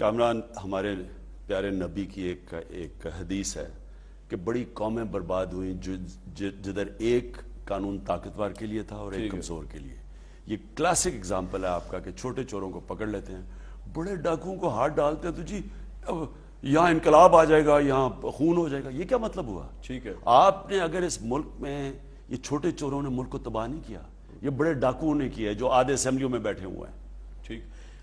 कामरान हमारे प्यारे नबी की एक एक हदीस है कि बड़ी कौमें बर्बाद हुई जिधर एक कानून ताकतवर के लिए था और एक कमज़ोर के लिए ये क्लासिक एग्जाम्पल है आपका कि छोटे चोरों को पकड़ लेते हैं बड़े डाकुओं को हाथ डालते हैं तो जी अब यहाँ इनकलाब आ जाएगा यहाँ खून हो जाएगा ये क्या मतलब हुआ ठीक है आपने अगर इस मुल्क में ये छोटे चोरों ने मुल्क को तबाह नहीं किया ये बड़े डाकुओं ने किया है जो आधे असम्बलियों में बैठे हुए हैं ठीक